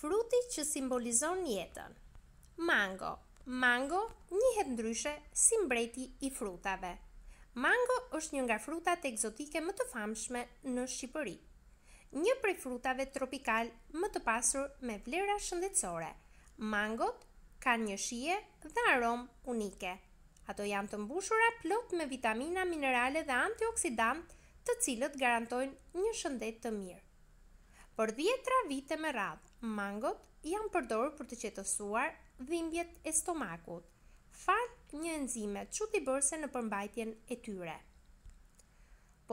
fruti që simbolizon jetën. Mango Mango njëhet ndryshe si mbreti i frutave. Mango është një nga frutat e egzotike më të famshme në Shqipëri. Një prej frutave tropikal më të pasur me vlera shëndetsore. Mangot ka një shije dhe aromë unike. Ato janë të mbushura plot me vitamina, minerale dhe antioksidant të cilët garantojnë një shëndet të mirë. Por dhjetra vite me radhë, mangot janë përdorë për të qetësuar dhimbjet e stomakut, falë një enzime që t'i bërse në përmbajtjen e tyre.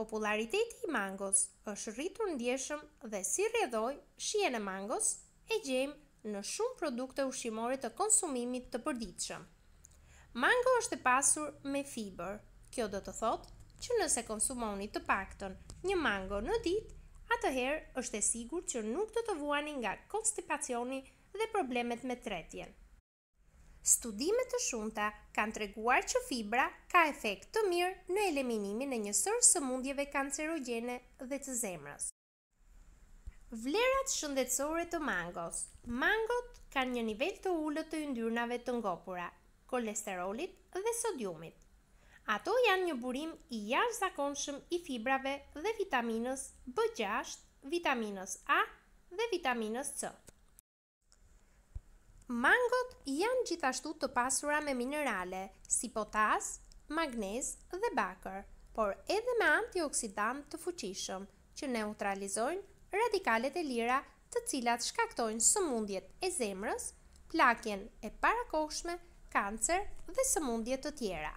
Populariteti i mangos është rritur ndjeshëm dhe si redhoj, shien e mangos e gjem në shumë produkte ushqimore të konsumimit të përditshëm. Mango është e pasur me fiber. Kjo do të thotë që nëse konsumoni të pakton një mango në ditë, atëherë është e sigur që nuk të të vuani nga konstipacioni dhe problemet me tretjen. Studime të shumta kanë treguar që fibra ka efekt të mirë në eliminimin e një sërë sëmundjeve kancerogjene dhe të zemrës. Vlerat shëndetësore të mangos. Mangot kanë një nivel të ullët të yndyrnave të ngopura, kolesterolit dhe sodiumit. Ato janë një burim i jashtëzakonshëm zakonshëm i fibrave dhe vitaminës B6, vitaminës A dhe vitaminës C. Mangot janë gjithashtu të pasura me minerale, si potas, magnez dhe bakër, por edhe me antioksidant të fuqishëm që neutralizojnë radikalet e lira të cilat shkaktojnë sëmundjet e zemrës, plakjen e parakoshme, kancer dhe sëmundjet të tjera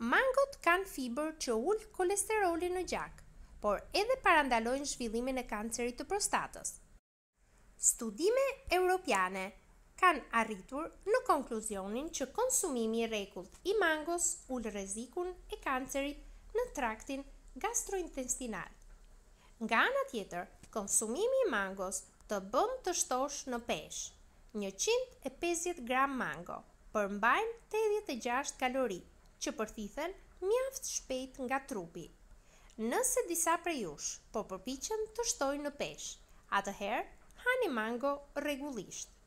mangot kanë fibër që ullë kolesterolin në gjak, por edhe parandalojnë zhvillimin e kancerit të prostatës. Studime europiane kanë arritur në konkluzionin që konsumimi i rekullt i mangos ullë rezikun e kancerit në traktin gastrointestinal. Nga ana tjetër, konsumimi i mangos të bën të shtosh në pesh. 150 gram mango përmbajnë 86 kalorit që përthithen mjaft shpejt nga trupi. Nëse disa prej jush po përpiqen të shtojnë në peshë, atëherë hani mango rregullisht.